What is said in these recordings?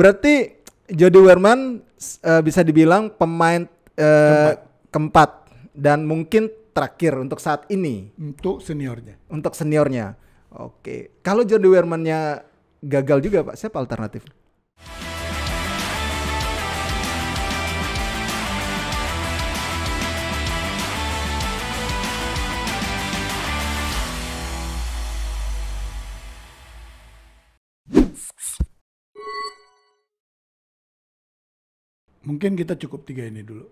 Berarti Jody Werman uh, bisa dibilang pemain uh, keempat. keempat dan mungkin terakhir untuk saat ini. Untuk seniornya. Untuk seniornya. Oke. Kalau Jody Wermannya gagal juga Pak, siapa alternatif? Mungkin kita cukup tiga ini dulu.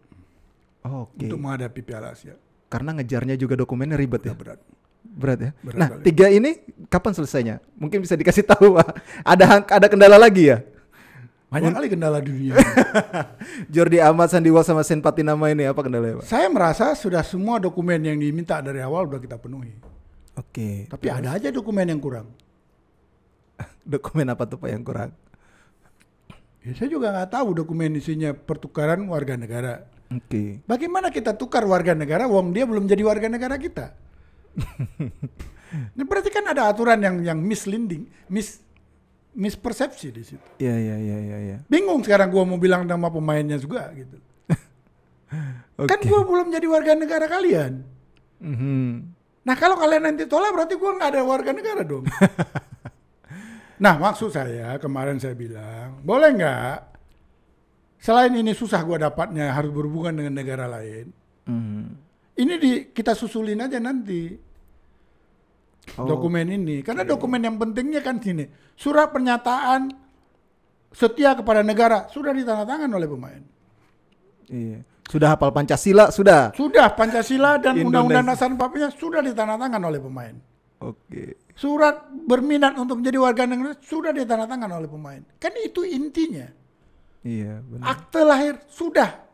Oh, Oke. Okay. Untuk menghadapi Piala Asia. Karena ngejarnya juga dokumennya ribet Udah ya. Berat. Berat ya. Berat nah, kali. tiga ini kapan selesainya? Mungkin bisa dikasih tahu, Ada ada kendala lagi ya? Banyak kali kendala dunia. Jordi Ahmad, Sandiwa sama Sen Patinama ini apa kendalanya, Pak? Saya merasa sudah semua dokumen yang diminta dari awal sudah kita penuhi. Oke. Okay. Tapi terus. ada aja dokumen yang kurang. dokumen apa tuh Pak yang kurang? Ya, saya juga nggak tahu dokumen isinya pertukaran warga negara. Oke. Okay. Bagaimana kita tukar warga negara? Wong dia belum jadi warga negara kita. Ini nah, berarti kan ada aturan yang yang misleading, mis mispersepsi di situ. Iya iya iya iya. Ya. Bingung sekarang gua mau bilang nama pemainnya juga gitu. okay. Kan gua belum jadi warga negara kalian. Mm -hmm. Nah kalau kalian nanti tolak berarti gua nggak ada warga negara dong. Nah maksud saya kemarin saya bilang, boleh nggak selain ini susah gua dapatnya harus berhubungan dengan negara lain. Hmm. Ini di kita susulin aja nanti oh. dokumen ini, karena okay. Iya. dokumen yang pentingnya kan sini surat pernyataan setia kepada negara sudah ditandatangan oleh pemain. Iya. Sudah hafal Pancasila, sudah. Sudah Pancasila dan Undang-Undang Dasar papinya sudah ditandatangan oleh pemain. Oke. Surat berminat untuk menjadi warga negara sudah ditandatangani oleh pemain. Kan itu intinya. Iya, benar. Akte lahir sudah.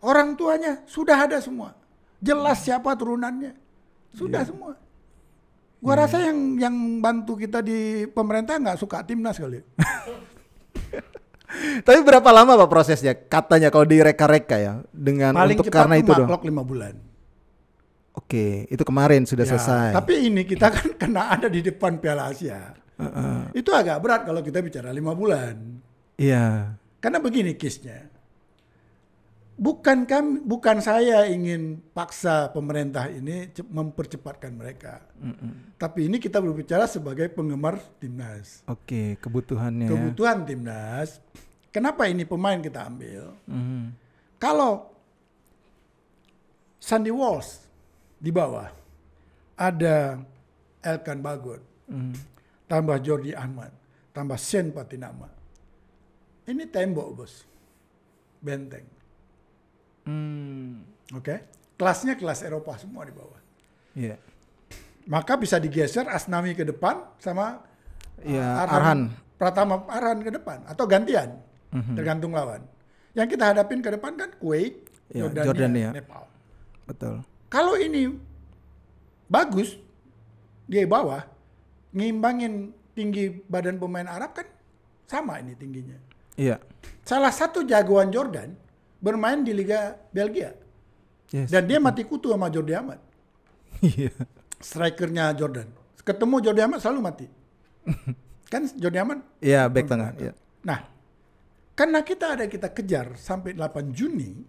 Orang tuanya sudah ada semua. Jelas hmm. siapa turunannya. Sudah yeah. semua. Gua yeah. rasa iya. yang yang bantu kita di pemerintah nggak suka timnas kali. Tapi berapa lama Pak prosesnya? Katanya kalau direka-reka ya dengan Paling untuk karena itu dong. Paling cepat 5 bulan. Oke, itu kemarin sudah ya, selesai. Tapi ini kita kan kena ada di depan Piala Asia. Uh -uh. Itu agak berat kalau kita bicara lima bulan. Iya. Karena begini kisnya. Bukan kami, bukan saya ingin paksa pemerintah ini mempercepatkan mereka. Mm -mm. Tapi ini kita berbicara sebagai penggemar timnas. Oke, okay, kebutuhannya. Kebutuhan timnas. Kenapa ini pemain kita ambil? Mm -hmm. Kalau Sandy Walsh di bawah ada Elkan Bagot, mm. tambah Jordi Ahmad, tambah Sen Patinama. Ini tembok bos, benteng. Mm. Oke, okay? kelasnya kelas Eropa semua di bawah. Iya. Yeah. Maka bisa digeser Asnawi ke depan sama yeah, iya, Arhan, Arhan Pratama Arhan ke depan atau gantian, mm-hmm. tergantung lawan. Yang kita hadapin ke depan kan Kuwait, yeah, Jordania, Jordania, Nepal. Betul. Kalau ini bagus dia bawah ngimbangin tinggi badan pemain Arab kan sama ini tingginya. Iya. Salah satu jagoan Jordan bermain di Liga Belgia. Yes, Dan dia mati kutu sama Jordi Amat. Iya. Strikernya Jordan. Ketemu Jordi Amat selalu mati. kan Jordi Amat? Iya, back tengah. Iya. Nah, karena kita ada kita kejar sampai 8 Juni,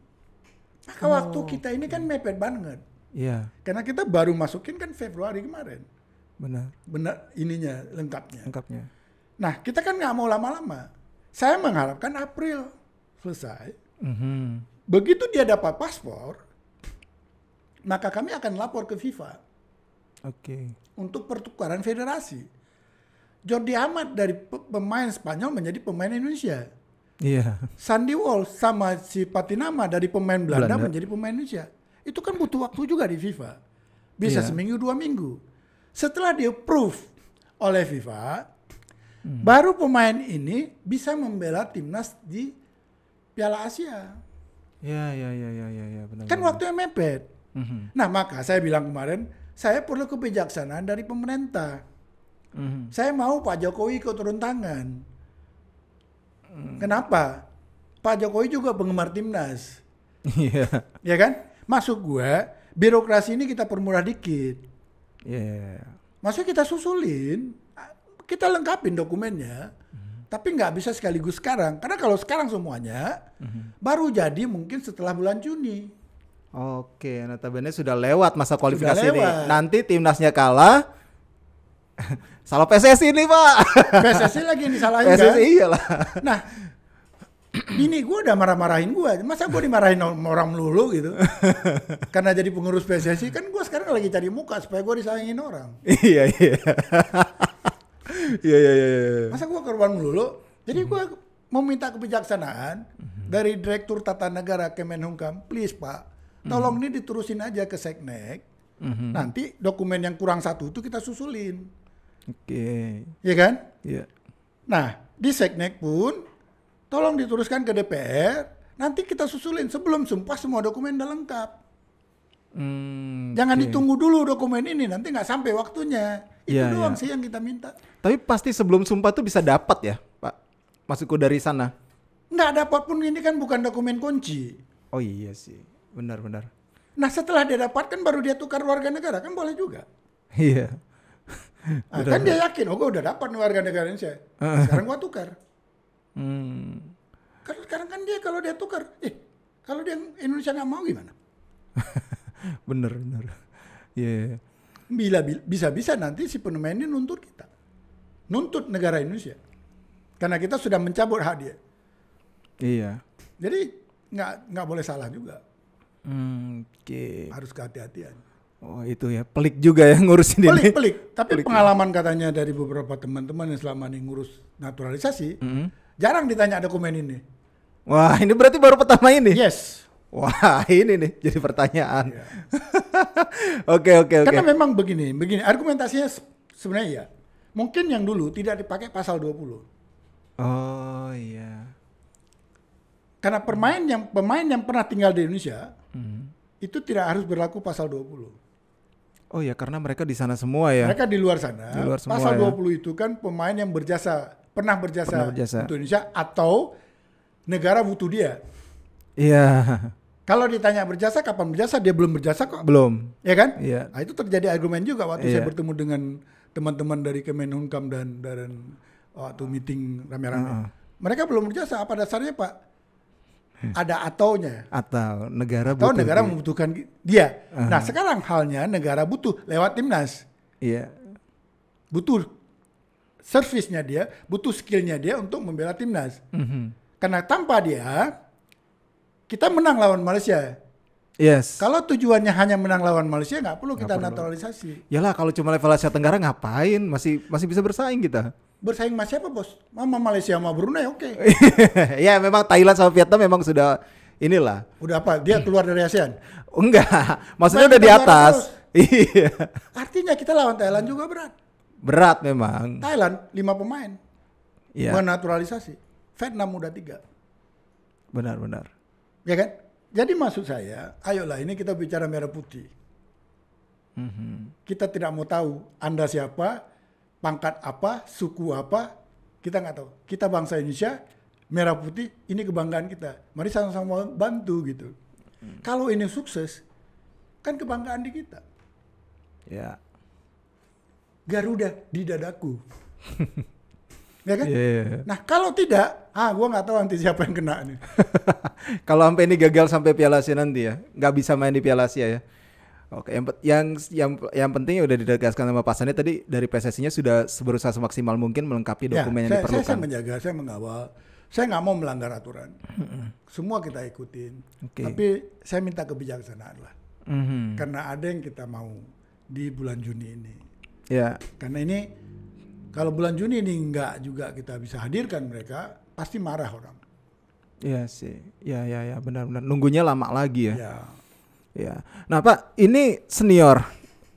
maka oh. waktu kita ini kan mepet banget. Iya. Karena kita baru masukin kan Februari kemarin. Benar. Benar ininya lengkapnya. Lengkapnya. Nah kita kan nggak mau lama-lama. Saya mengharapkan April selesai. Mm -hmm. Begitu dia dapat paspor, maka kami akan lapor ke FIFA. Oke. Okay. Untuk pertukaran federasi. Jordi Amat dari pemain Spanyol menjadi pemain Indonesia. Iya. Yeah. Sandy Wall sama si Patinama dari pemain Belanda, Belanda. menjadi pemain Indonesia itu kan butuh waktu juga di FIFA. Bisa yeah. seminggu dua minggu. Setelah dia approve oleh FIFA, hmm. baru pemain ini bisa membela timnas di Piala Asia. Ya, ya, ya, ya, ya, ya benar. Kan benar. waktunya mepet. Mm-hmm. Nah, maka saya bilang kemarin, saya perlu kebijaksanaan dari pemerintah. Mm-hmm. Saya mau Pak Jokowi ikut turun tangan. Mm. Kenapa? Pak Jokowi juga penggemar timnas. Iya. yeah. Iya kan? Masuk gua, birokrasi ini kita permurah dikit. Iya. Yeah. Iya, iya. Maksudnya kita susulin, kita lengkapin dokumennya. Mhm. Tapi nggak bisa sekaligus sekarang, karena kalau sekarang semuanya hmm baru jadi mungkin setelah bulan Juni. Oke, notabene sudah lewat masa kualifikasi lewat. ini. Nanti timnasnya kalah, salah PSSI nih pak PSSI lagi yang disalahin PSSI kan? iyalah nah Ini gue udah marah-marahin gue masa gue dimarahin orang melulu gitu karena jadi pengurus PSSI kan gue sekarang lagi cari muka supaya gue disayangin orang iya, iya. iya iya iya iya iya masa gue korban melulu jadi gue meminta kebijaksanaan mhm. dari direktur tata negara Kemenhukam, please pak mhm. tolong ini diterusin aja ke seknek mhm. nanti dokumen yang kurang satu itu kita susulin oke iya kan iya nah di seknek pun Tolong dituruskan ke DPR, nanti kita susulin sebelum sumpah semua dokumen udah lengkap. Hmm, Jangan okay. ditunggu dulu dokumen ini, nanti nggak sampai waktunya. Itu yeah, doang yeah. sih yang kita minta. Tapi pasti sebelum sumpah tuh bisa dapat ya, Pak? masukku dari sana. Nggak dapat pun ini kan bukan dokumen kunci. Oh iya sih, benar-benar. Nah setelah dia dapatkan baru dia tukar warga negara, kan boleh juga. Iya. nah, kan dia yakin, oh gue udah dapat warga negara Indonesia. Ah. Sekarang gua tukar. Hmm. Karena sekarang kan dia kalau dia tukar, eh kalau dia Indonesia nggak mau gimana? bener bener. Iya. Yeah. Iya. Bila bisa-bisa nanti si pemain ini nuntut kita, nuntut negara Indonesia, karena kita sudah mencabut hak dia. Iya. Jadi nggak nggak boleh salah juga. Hmm, Oke. Okay. Harus kehati-hatian. Oh itu ya, pelik juga ya ngurusin pelik, ini. Pelik, pelik. Tapi pelik. pengalaman katanya dari beberapa teman-teman yang selama ini ngurus naturalisasi, mm -hmm. Jarang ditanya dokumen ini. Wah, ini berarti baru pertama ini. Yes. Wah, ini nih jadi pertanyaan. Iya. Oke, oke, oke. Karena memang begini, begini argumentasinya sebenarnya ya. Mungkin yang dulu tidak dipakai pasal 20. Oh, iya. Karena pemain yang pemain yang pernah tinggal di Indonesia hmm. itu tidak harus berlaku pasal 20. Oh ya, karena mereka di sana semua ya. Mereka di luar sana. Di luar semua pasal ya. 20 itu kan pemain yang berjasa pernah berjasa, pernah berjasa. untuk Indonesia atau negara butuh dia. Iya. Kalau ditanya berjasa kapan berjasa dia belum berjasa kok. Belum. Ya kan? Iya. Nah, itu terjadi argumen juga waktu iya. saya bertemu dengan teman-teman dari Kemenhukam dan dan waktu meeting rame-rame. Uh Mereka belum berjasa apa dasarnya Pak? Ada ataunya. Atau negara atau butuh negara dia. membutuhkan dia. Uh -huh. Nah, sekarang halnya negara butuh lewat timnas. Iya. Butuh servisnya dia, butuh skillnya dia untuk membela timnas. Mm -hmm. Karena tanpa dia, kita menang lawan Malaysia. Yes. Kalau tujuannya hanya menang lawan Malaysia, nggak perlu kita perlu. naturalisasi. Yalah, kalau cuma level Asia Tenggara ngapain? Masih masih bisa bersaing kita. Bersaing masih siapa bos? Mama Malaysia, sama Brunei, oke. Okay. ya memang Thailand sama Vietnam memang sudah inilah. Udah apa? Dia keluar dari ASEAN? Enggak, maksudnya Main udah di atas. Iya. Artinya kita lawan Thailand juga berat. Berat memang. Thailand lima pemain. Iya. Menaturalisasi. Vietnam udah tiga. Benar, benar. Ya kan? Jadi maksud saya, ayolah ini kita bicara merah putih. Mm-hmm. Kita tidak mau tahu Anda siapa, pangkat apa, suku apa, kita nggak tahu. Kita bangsa Indonesia, merah putih, ini kebanggaan kita. Mari sama-sama bantu gitu. Mm. Kalau ini sukses, kan kebanggaan di kita. Ya. Garuda di dadaku. ya kan? Yeah. Iya, iya. Nah kalau tidak, ah gua nggak tahu nanti siapa yang kena nih. kalau sampai ini gagal sampai Piala Asia nanti ya, nggak bisa main di Piala Asia ya. Oke, yang yang yang, yang penting ya udah ditegaskan sama pasannya tadi dari PSSI-nya sudah berusaha semaksimal mungkin melengkapi ya, dokumen ya, yang saya, diperlukan. Saya, saya menjaga, saya mengawal. Saya nggak mau melanggar aturan. Semua kita ikutin. Okay. Tapi saya minta kebijaksanaan lah. Mm -hmm. Karena ada yang kita mau di bulan Juni ini. Ya. Karena ini kalau bulan Juni ini nggak juga kita bisa hadirkan mereka, pasti marah orang. Iya sih. Ya ya ya benar-benar nunggunya lama lagi ya. ya. Ya. Nah, Pak, ini senior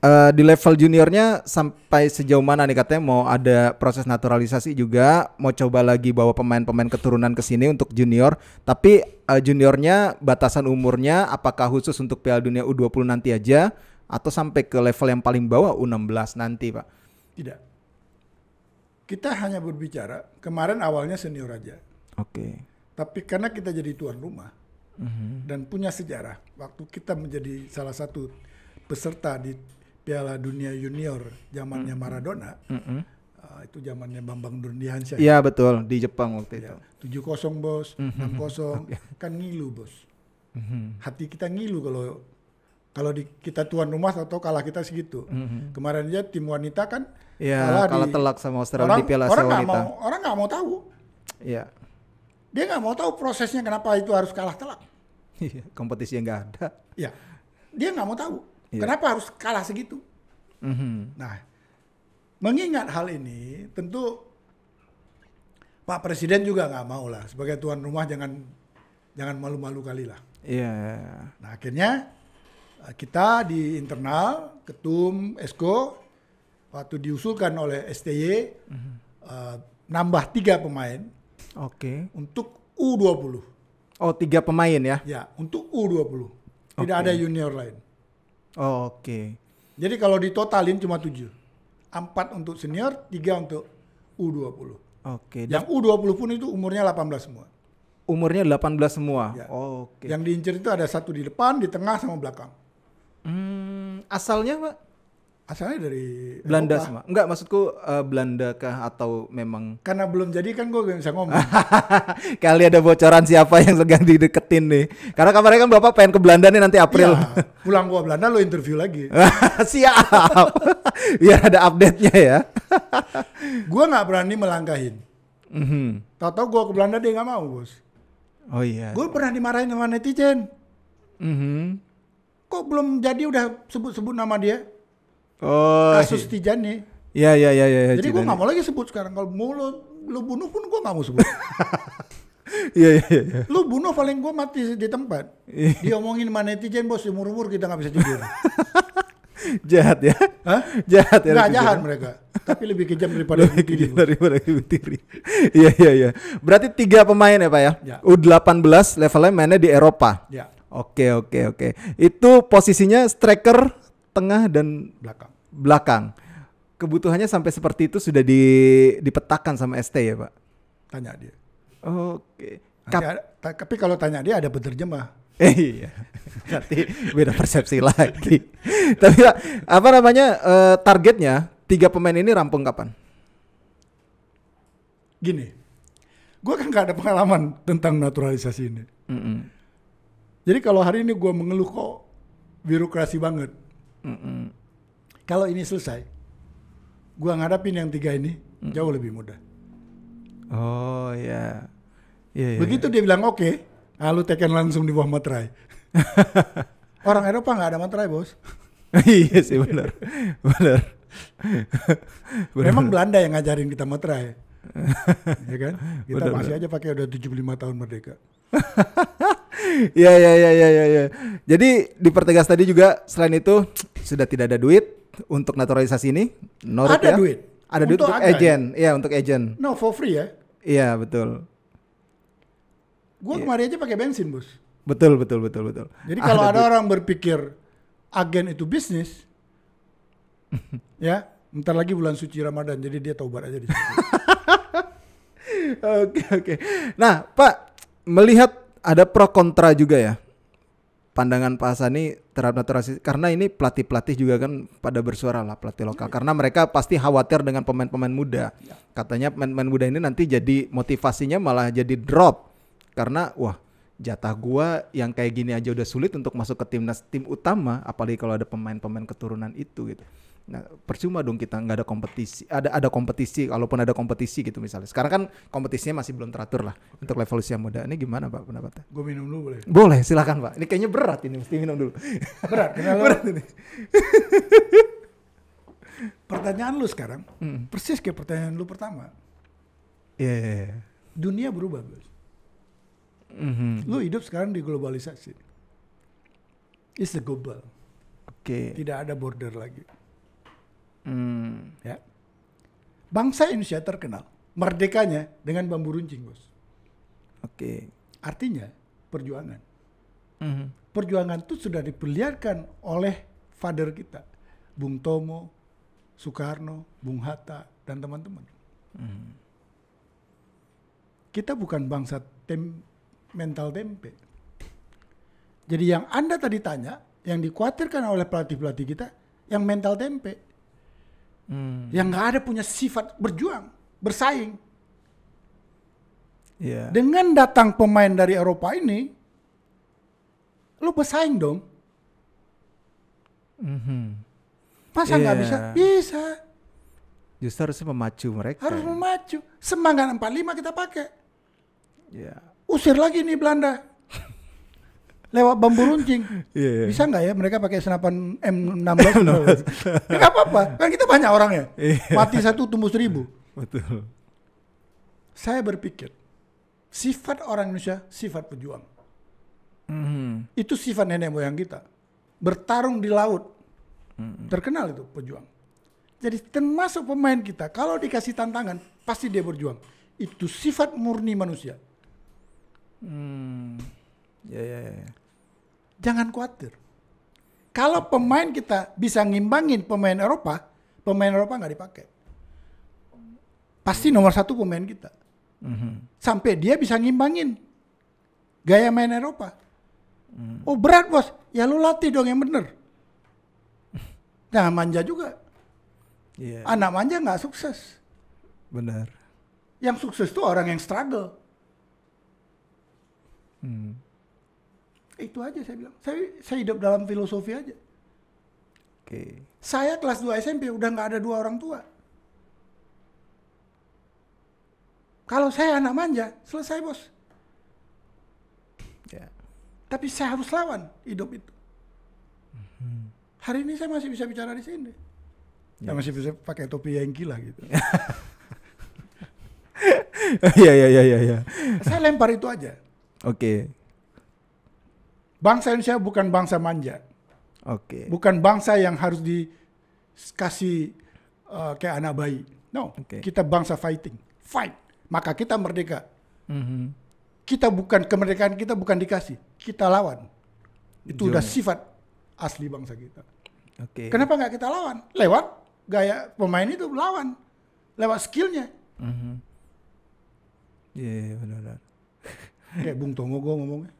uh, di level juniornya sampai sejauh mana nih katanya mau ada proses naturalisasi juga, mau coba lagi bawa pemain-pemain keturunan ke sini untuk junior, tapi uh, juniornya batasan umurnya apakah khusus untuk Piala Dunia U20 nanti aja atau sampai ke level yang paling bawah U16 nanti, Pak? Tidak. Kita hanya berbicara kemarin awalnya senior aja. Oke. Okay. Tapi karena kita jadi tuan rumah mm -hmm. dan punya sejarah, waktu kita menjadi salah satu peserta di Piala Dunia Junior zamannya mm -hmm. Maradona, mm -hmm. Uh, itu zamannya Bambang Durdiansyah. Iya betul di Jepang waktu ya, itu. tujuh kosong bos, mhm. enam kosong kan ngilu bos. Mhm. Hati kita ngilu kalau kalau di, kita tuan rumah atau kalah kita segitu. Mm-hmm. Kemarin aja tim wanita kan ya, kalah, kalah di, telak sama Australia orang, di Piala orang Wanita. Gak mau, orang nggak mau tahu. Iya. Dia nggak mau tahu prosesnya kenapa itu harus kalah telak. Iya, kompetisi yang nggak ada. Iya. Dia nggak mau tahu ya. kenapa harus kalah segitu. Mm-hmm. Nah, mengingat hal ini tentu Pak Presiden juga nggak mau lah sebagai tuan rumah jangan jangan malu-malu kali lah. Iya. Yeah. Nah akhirnya Eh, kita di internal ketum esko waktu diusulkan oleh STY uh mhm. eh, hmm uh, nambah tiga pemain. Oke. Okay. Untuk U20. Oh tiga pemain ya? Ya untuk U20. Okay. Tidak ada junior lain. Oh, Oke. Okay. Jadi kalau ditotalin cuma tujuh. Empat untuk senior, tiga untuk U20. Oke. Okay. Yang U20 pun itu umurnya 18 semua. Umurnya 18 semua? Ya. Oh, Oke. Okay. Yang diincir itu ada satu di depan, di tengah, sama belakang. Hmm, asalnya pak? Asalnya dari Belanda semua Enggak maksudku uh, Belanda kah atau memang Karena belum jadi kan gue gak bisa ngomong. Kali ada bocoran siapa yang sedang dideketin nih. Karena kabarnya kan Bapak pengen ke Belanda nih nanti April. Ya, pulang gua Belanda lo interview lagi. Siap. Biar ada update-nya ya. gua nggak berani melangkahin. Mm -hmm. Tahu-tahu gua ke Belanda dia nggak mau, Bos. Oh iya. Gue pernah dimarahin sama netizen. Mm -hmm kok belum jadi udah sebut-sebut nama dia? Oh. Kasus iya. Tijani. Iya iya iya iya. Jadi gue nggak mau lagi sebut sekarang. Kalau mau lo lo bunuh pun gue nggak mau sebut. Iya iya iya. iya. Lu bunuh paling gue mati di tempat. Iya. Diomongin mana Tijani bos umur umur kita nggak bisa jujur. jahat ya? Hah? Jahat ya? Nggak jahat ya? mereka. Tapi lebih kejam daripada lebih kejam daripada Butiri. Iya iya iya. Berarti tiga pemain ya pak ya? ya. U18 levelnya mainnya di Eropa. Ya. Oke oke oke. Itu posisinya striker tengah dan belakang. Belakang. Kebutuhannya sampai seperti itu sudah di, dipetakan sama ST ya pak? Tanya dia. Oke. Kap ada, tapi kalau tanya dia ada berterjemah. Eh, iya. Nanti beda persepsi lagi. tapi apa namanya uh, targetnya tiga pemain ini rampung kapan? Gini, gue kan gak ada pengalaman tentang naturalisasi ini. Mm -mm jadi kalau hari ini gue mengeluh kok birokrasi banget. Mm -mm. Kalau ini selesai, gue ngadapin yang tiga ini mm. jauh lebih mudah. Oh ya. Yeah. Yeah, Begitu yeah. dia bilang oke, okay, ah, lalu teken langsung di bawah materai. Orang Eropa nggak ada materai bos. iya sih benar, benar. Memang Belanda yang ngajarin kita materai. ya kan? Kita bener, masih bener. aja pakai udah 75 tahun merdeka. Iya iya iya iya iya. Ya. Jadi di pertegas tadi juga selain itu sudah tidak ada duit untuk naturalisasi ini. Norit ada ya. duit. Ada duit untuk ada agent. Iya ya, untuk agent. No for free ya. Iya betul. Gue ya. kemarin aja pakai bensin bos. Betul betul betul betul. Jadi ah, kalau ada, ada orang berpikir agen itu bisnis, ya Ntar lagi bulan suci Ramadan jadi dia taubat aja di situ. Oke oke. Nah Pak melihat ada pro kontra juga ya pandangan Pak ini terhadap naturalisasi karena ini pelatih-pelatih juga kan pada bersuara lah pelatih lokal ya, karena mereka pasti khawatir dengan pemain-pemain muda ya. katanya pemain-pemain muda ini nanti jadi motivasinya malah jadi drop karena wah jatah gua yang kayak gini aja udah sulit untuk masuk ke timnas tim utama apalagi kalau ada pemain-pemain keturunan itu gitu Nah, percuma dong kita nggak ada kompetisi. Ada ada kompetisi, kalaupun ada kompetisi gitu misalnya. Sekarang kan kompetisinya masih belum teratur lah Oke. untuk level usia muda. Ini gimana Pak pendapatnya? Gue minum dulu boleh? Boleh, silakan Pak. Ini kayaknya berat ini, mesti minum dulu. Berat, kenapa? berat ini. pertanyaan lu sekarang, hmm. persis kayak pertanyaan lu pertama. Iya. Yeah, yeah, yeah. Dunia berubah, Bos. Mm -hmm. Lu hidup sekarang di globalisasi. It's the global. Oke. Okay. Tidak ada border lagi Hmm. Ya. Bangsa Indonesia terkenal merdekanya dengan bambu runcing, bos. Oke. Okay. Artinya perjuangan. hmm Perjuangan itu sudah diperlihatkan oleh father kita, Bung Tomo, Soekarno, Bung Hatta, dan teman-teman. hmm Kita bukan bangsa tem- mental tempe. Jadi yang Anda tadi tanya, yang dikhawatirkan oleh pelatih-pelatih kita, yang mental tempe hmm. yang nggak ada punya sifat berjuang, bersaing. Yeah. Dengan datang pemain dari Eropa ini, lu bersaing dong. Mm-hmm. Masa nggak yeah. bisa? Bisa. Justru harus memacu mereka. Harus memacu. Semangat 45 kita pakai. Yeah. Usir lagi nih Belanda lewat bambu runcing. yeah, yeah. Bisa nggak ya mereka pakai senapan M16? ya apa-apa, kan kita banyak orang ya. Yeah. Mati satu tumbuh seribu. Betul. Saya berpikir sifat orang Indonesia sifat pejuang. Mm. Itu sifat nenek moyang kita. Bertarung di laut. Mm. Terkenal itu pejuang. Jadi termasuk pemain kita kalau dikasih tantangan pasti dia berjuang. Itu sifat murni manusia. Hmm. Ya, ya, ya, ya. Jangan khawatir. Kalau pemain kita bisa ngimbangin pemain Eropa, pemain Eropa nggak dipakai. Pasti nomor satu pemain kita. Mm -hmm. Sampai dia bisa ngimbangin gaya main Eropa. Mm. Oh berat bos, ya lu latih dong yang bener. Nah manja juga. Yeah. Anak manja nggak sukses. Benar. Yang sukses tuh orang yang struggle. Hmm itu aja saya bilang. Saya saya hidup dalam filosofi aja. Oke. Okay. Saya kelas 2 SMP udah nggak ada dua orang tua. Kalau saya anak manja, selesai bos. Ya. Yeah. Tapi saya harus lawan hidup itu. Mhm. Hari ini saya masih bisa bicara di sini. Yes. Ya. Saya masih bisa pakai topi yang gila gitu. Iya iya iya iya. Saya lempar itu aja. Oke. Okay bangsa Indonesia bukan bangsa manja. Oke. Okay. Bukan bangsa yang harus dikasih uh, kayak anak bayi. No, okay. kita bangsa fighting, fight. Maka kita merdeka. Mm-hmm. Kita bukan kemerdekaan kita bukan dikasih, kita lawan. Itu Jum. udah sifat asli bangsa kita. Oke. Okay. Kenapa nggak kita lawan? Lewat gaya pemain itu lawan, lewat skillnya. Mm-hmm. Iya yeah, benar Kayak Bung Tomo gue ngomongnya.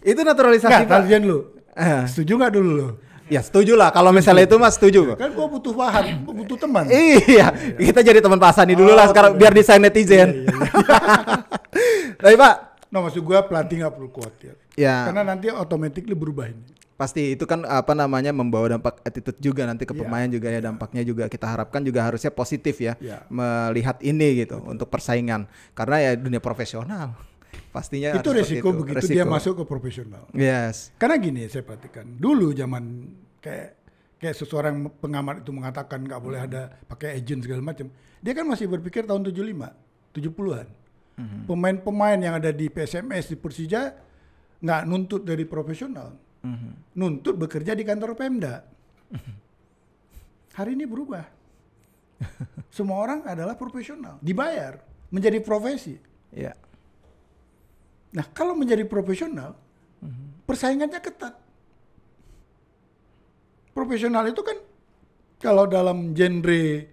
itu naturalisasi gak, Pak. kalian lu. Eh. Setuju gak dulu lu? Ya setuju lah, kalau misalnya itu mas setuju kok. Kan gue butuh paham, gue butuh teman. Iya, kita jadi teman Pak Sani dulu lah Oh, sekarang, biar desain netizen. Iya, iya, iya. Tapi Pak, Nah maksud gue pelatih nggak perlu khawatir. Ya. ya Karena nanti otomatis berubah ini. Pasti itu kan apa namanya membawa dampak attitude juga nanti ke iya. pemain yeah. juga ya iya. dampaknya juga kita harapkan juga harusnya positif ya yeah. melihat ini gitu Betul. untuk persaingan karena ya dunia profesional pastinya itu resiko itu. begitu resiko. dia masuk ke profesional. Yes. Karena gini saya perhatikan dulu zaman kayak kayak seseorang pengamat itu mengatakan nggak boleh hmm. ada pakai agent segala macam. Dia kan masih berpikir tahun 75, 70-an. Hmm. Pemain-pemain yang ada di PSMS di Persija nggak nuntut dari profesional hmm. nuntut bekerja di kantor Pemda. Hari ini berubah. Semua orang adalah profesional, dibayar, menjadi profesi. Ya. Nah, kalau menjadi profesional, hmm. persaingannya ketat. Profesional itu kan kalau dalam genre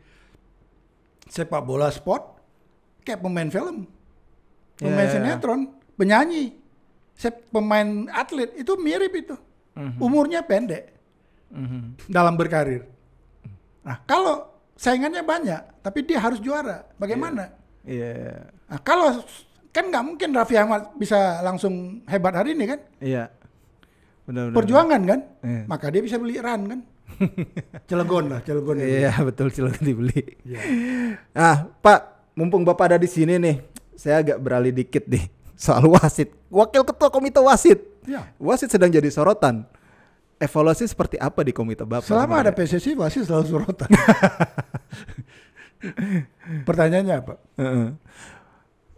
sepak bola sport kayak pemain film, pemain yeah. Iya, iya. sinetron, penyanyi pemain atlet itu mirip itu. Mm -hmm. Umurnya pendek mm -hmm. dalam berkarir. Nah, kalau saingannya banyak, tapi dia harus juara. Bagaimana? Iya. Yeah. Yeah. Nah, kalau kan nggak mungkin Raffi Ahmad bisa langsung hebat hari ini kan? Iya. Yeah. Benar, benar, Perjuangan kan? Yeah. Maka dia bisa beli Iran kan? Cilegon lah, Cilegon. Iya, betul Cilegon dibeli. Yeah. Iya. Nah, Pak, mumpung Bapak ada di sini nih, saya agak beralih dikit nih soal wasit. Wakil Ketua Komite Wasit. Ya. Wasit sedang jadi sorotan. Evaluasi seperti apa di Komite Bapak? Selama ada PSSI, wasit selalu sorotan. Pertanyaannya apa?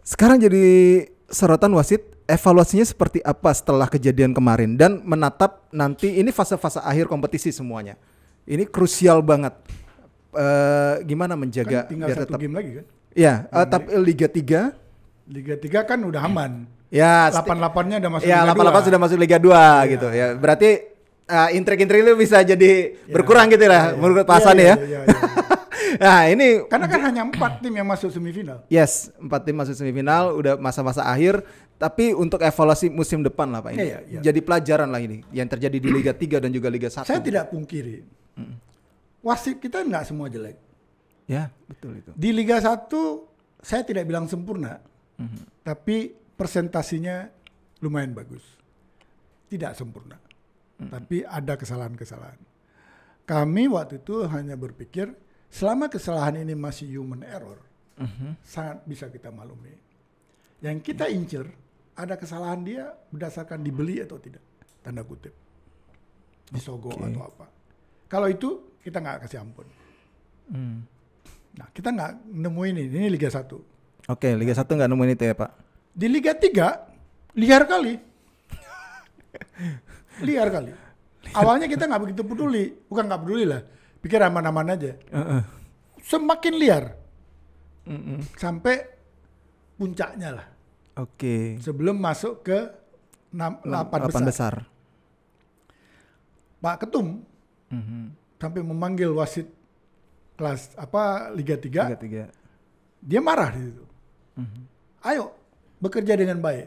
Sekarang jadi sorotan wasit evaluasinya seperti apa setelah kejadian kemarin dan menatap nanti ini fase-fase akhir kompetisi semuanya. Ini krusial banget. E, gimana menjaga kan tinggal biar satu tetap game lagi kan? Ya, uh, eh, tapi Liga 3 Liga 3 kan udah ya. aman. Ya, 88-nya udah masuk ya, Liga 88 sudah masuk Liga 2 ya. gitu ya. Berarti uh, intrik-intrik itu bisa jadi ya. berkurang gitu lah ya, iya, iya. Iya, ya. menurut pasan ya. ya, ya, ya, ya, ya. nah ini karena kan hanya empat tim yang masuk semifinal yes empat tim masuk semifinal udah masa-masa akhir tapi untuk evaluasi musim depan lah pak ini iya, iya. jadi pelajaran lah ini yang terjadi di Liga 3 dan juga Liga 1 saya tidak pungkiri wasit kita nggak semua jelek ya betul itu di Liga 1 saya tidak bilang sempurna hmm. tapi presentasinya lumayan bagus. Tidak sempurna, hmm. tapi ada kesalahan-kesalahan. Kami waktu itu hanya berpikir selama kesalahan ini masih human error, hmm. sangat bisa kita maklumi. Yang kita mm-hmm. incer ada kesalahan dia berdasarkan dibeli atau tidak, tanda kutip, disogok okay. atau apa. Kalau itu kita nggak kasih ampun. Mm. Nah kita nggak nemuin ini, ini Liga 1 Oke, Liga 1 nggak nemuin itu ya Pak? Di Liga 3, liar kali. liar kali. Liar. Awalnya kita nggak begitu peduli. Bukan nggak peduli lah. Pikir aman-aman aja. Uh -uh. Semakin liar. Uh -uh. Sampai puncaknya lah. Oke. Okay. Sebelum masuk ke 6, 8, 8 besar. besar. Pak Ketum uh mm-hmm. -huh. sampai memanggil wasit kelas apa Liga 3. Liga 3. Dia marah di situ hmm Ayo bekerja dengan baik.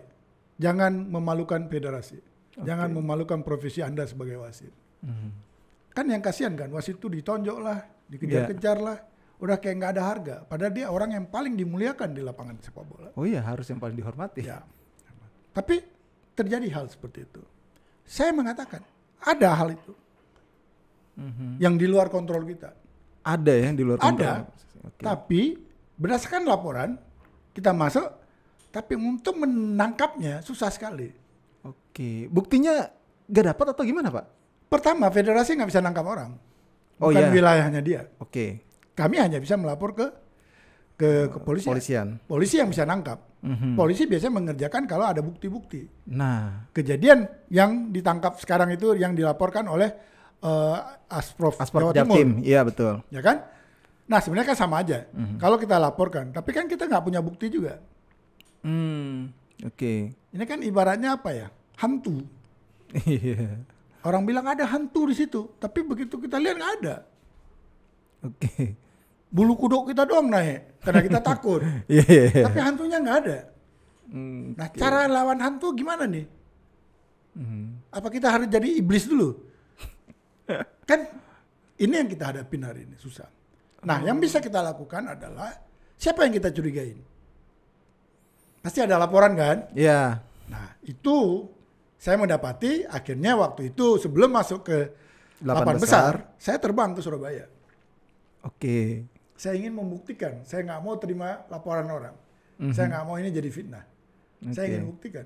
Jangan memalukan federasi. Okay. Jangan memalukan profesi Anda sebagai wasit. Mm-hmm. Kan yang kasihan kan wasit itu ditonjok lah, dikejar-kejar lah. Udah kayak nggak ada harga. Padahal dia orang yang paling dimuliakan di lapangan sepak bola. Oh iya, harus yang paling dihormati. Ya. Tapi terjadi hal seperti itu. Saya mengatakan ada hal itu mm-hmm. yang di luar kontrol kita. Ada ya, yang di luar kontrol. Ada. Okay. Tapi berdasarkan laporan kita masuk, tapi untuk menangkapnya susah sekali. Oke, buktinya gak dapat atau gimana Pak? Pertama, federasi nggak bisa nangkap orang. Oh, bukan iya. wilayahnya dia. Oke. Kami hanya bisa melapor ke ke eh, kepolisian. Polisian. Polisi yang bisa nangkap. Mm-hmm. Polisi biasanya mengerjakan kalau ada bukti-bukti. Nah, kejadian yang ditangkap sekarang itu yang dilaporkan oleh uh, eh, asprof, asprof Jawa Iya betul. Ya kan? Nah sebenarnya kan sama aja. Mm. Kalau kita laporkan, tapi kan kita nggak punya bukti juga. Hmm, oke. Okay. Ini kan ibaratnya apa ya? Hantu. Iya. Orang bilang ada hantu di situ, tapi begitu kita lihat nggak ada. Oke. Okay. Bulu kuduk kita doang naik karena kita takut. yeah, iya, iya. Tapi hantunya nggak ada. Mm, nah cara lawan hantu gimana nih? Mm. Apa kita harus jadi iblis dulu? kan ini yang kita hadapin hari ini susah. Nah, yang bisa kita lakukan adalah siapa yang kita curigain? Pasti ada laporan kan? Iya. Nah, itu saya mendapati akhirnya waktu itu sebelum masuk ke lapangan besar, besar, saya terbang ke Surabaya. Oke. Okay. Saya ingin membuktikan, saya nggak mau terima laporan orang. Mm -hmm. Saya nggak mau ini jadi fitnah. Okay. Saya ingin membuktikan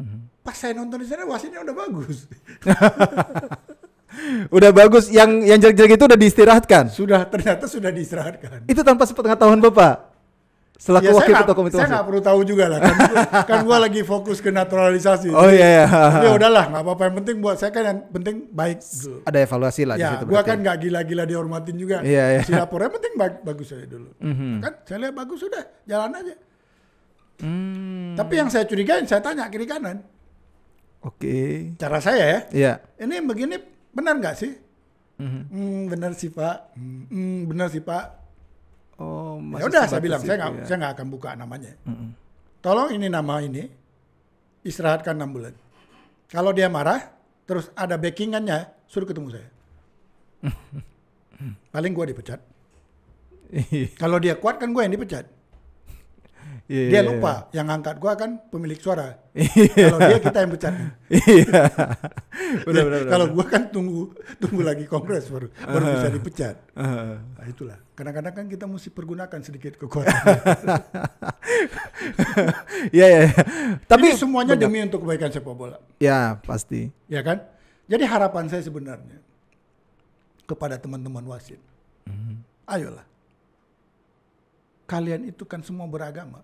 Mm -hmm. Pas saya nonton di sana wasitnya udah bagus. udah bagus. Yang yang jelek-jelek itu udah diistirahatkan. Sudah ternyata sudah diistirahatkan. Itu tanpa sepengetahuan Bapak. Selaku ya, wakil ketua komite Saya nggak perlu tahu juga lah. Kan, kan gua lagi fokus ke naturalisasi. Oh iya. iya. Ya udahlah, nggak apa-apa. Yang penting buat saya kan yang penting baik. Ada evaluasi lah. Ya, di situ gua kan nggak gila-gila dihormatin juga. Iya iya. Si yang penting baik, bagus aja dulu. Mm -hmm. Kan saya lihat bagus sudah, jalan aja. Hmm. Tapi yang saya curigain, saya tanya kiri kanan. Oke. Okay. Cara saya ya. Iya. Ini begini Benar nggak sih? Mm-hmm. Mm, benar sih Pak. Mm, mm benar sih Pak. Oh, ya udah saya bilang saya nggak ya. saya nggak akan buka namanya. Mm-hmm. Tolong ini nama ini istirahatkan enam bulan. Kalau dia marah, terus ada backingannya, suruh ketemu saya. Paling gue dipecat. Iya. Kalau dia kuat kan gue yang dipecat. Yeah. Dia iya, iya. lupa yang angkat gua kan pemilik suara. Yeah. Kalau dia kita yang pecat. Iya. Kalau gua kan tunggu tunggu lagi kongres baru uh, baru bisa dipecat. Uh, nah, itulah. Kadang-kadang kan kita mesti pergunakan sedikit kekuatan. Iya ya. Tapi Ini semuanya benar. demi untuk kebaikan sepak bola. Ya, pasti. Ya kan? Jadi harapan saya sebenarnya kepada teman-teman wasit. Mm -hmm. Ayolah. Kalian itu kan semua beragama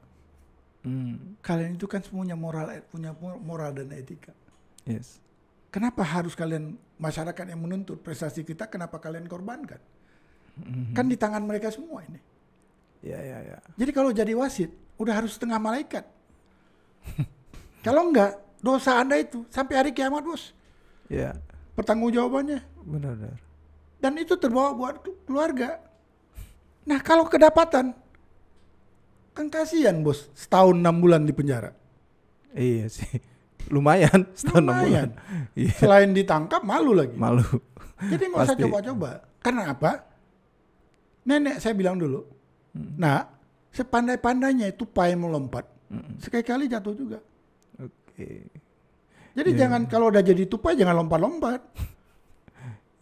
Hmm. Kalian itu kan semuanya moral, punya moral dan etika. Yes. Kenapa harus kalian masyarakat yang menuntut prestasi kita? Kenapa kalian korbankan? Mm-hmm. Kan di tangan mereka semua ini. Ya ya ya. Jadi kalau jadi wasit, udah harus setengah malaikat. kalau enggak, dosa anda itu sampai hari kiamat bos. Ya. Pertanggung jawabannya. Benar benar. Dan itu terbawa buat keluarga. Nah kalau kedapatan Kan kasihan bos, setahun enam bulan di penjara. Iya sih. Lumayan, setahun enam bulan. Iya. Selain ditangkap, malu lagi. Malu. Jadi nggak usah coba-coba. Karena apa? Nenek saya bilang dulu, hmm. nah sepandai-pandainya itu pai melompat, hmm. sekali-kali jatuh juga. Oke. Okay. Jadi yeah. jangan kalau udah jadi tupai jangan lompat-lompat.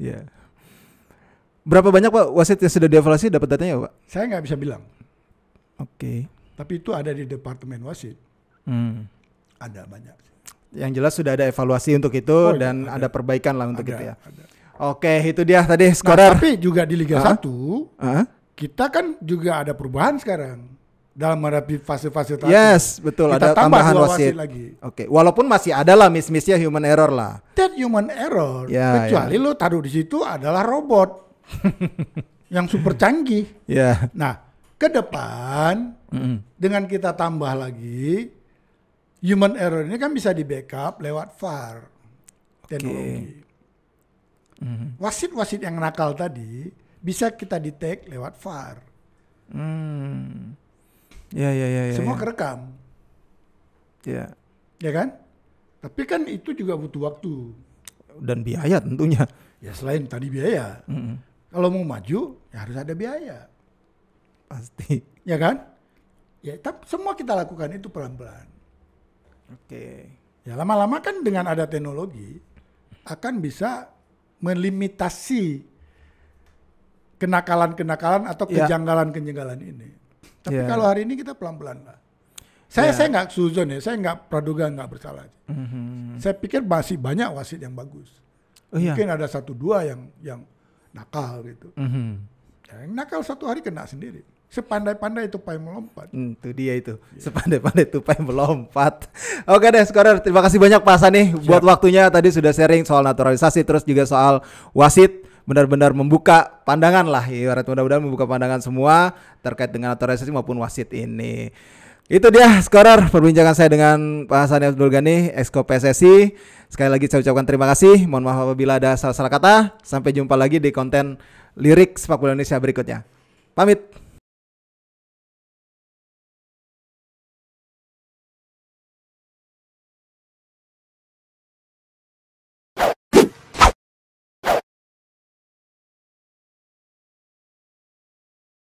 Ya. Yeah. Berapa banyak Pak wasit yang sudah dievaluasi dapat datanya, Pak? Saya nggak bisa bilang. Oke. Okay. Tapi itu ada di departemen wasit. Hmm. Ada banyak. Yang jelas sudah ada evaluasi untuk itu oh, iya, dan ada. ada perbaikan lah untuk ada, itu ya. Ada. Oke, itu dia tadi skor. Nah, tapi juga di Liga uh-huh. 1 kita kan juga ada perubahan sekarang dalam menghadapi fase-fase tadi. Yes, betul kita ada tambah tambahan wasit. wasit lagi. Oke, walaupun masih ada lah miss-missnya human error lah. That human error. Ya, kecuali ya. lo taruh di situ adalah robot yang super canggih. Ya. Nah, ke depan mm dengan kita tambah lagi human error ini kan bisa di backup lewat VAR okay. teknologi. mm Wasit-wasit yang nakal tadi bisa kita detect lewat VAR. Mm. Ya, ya ya ya. Semua yeah. kerekam. Ya. Ya kan? Tapi kan itu juga butuh waktu. Dan biaya tentunya. Ya selain tadi biaya. Mm-hmm. Kalau mau maju ya harus ada biaya. Pasti. Ya kan? Ya, tapi semua kita lakukan itu pelan-pelan. Oke. Okay. Ya lama-lama kan dengan ada teknologi akan bisa melimitasi kenakalan-kenakalan atau ya. kejanggalan-kejanggalan ini. Tapi yeah. kalau hari ini kita pelan-pelan lah. Saya yeah. saya nggak suzon ya, saya nggak praduga nggak bersalah. Mm-hmm. Saya pikir masih banyak wasit yang bagus. Oh, iya. Mungkin ada satu dua yang yang nakal gitu. Mm-hmm. Yang nakal satu hari kena sendiri. Sepandai-pandai tupai melompat. Hmm, itu dia itu. Yeah. Sepandai-pandai tupai melompat. Oke deh, Scorer. Terima kasih banyak Pak Hasan nih Siap. buat waktunya. Tadi sudah sharing soal naturalisasi, terus juga soal wasit. Benar-benar membuka pandangan lah. Ibarat mudah-mudahan membuka pandangan semua terkait dengan naturalisasi maupun wasit ini. Itu dia Scorer. perbincangan saya dengan Pak Hasan Abdul Ghani, Exco PSSI. Sekali lagi saya ucapkan terima kasih. Mohon maaf apabila ada salah-salah kata. Sampai jumpa lagi di konten lirik sepak bola Indonesia berikutnya. Pamit.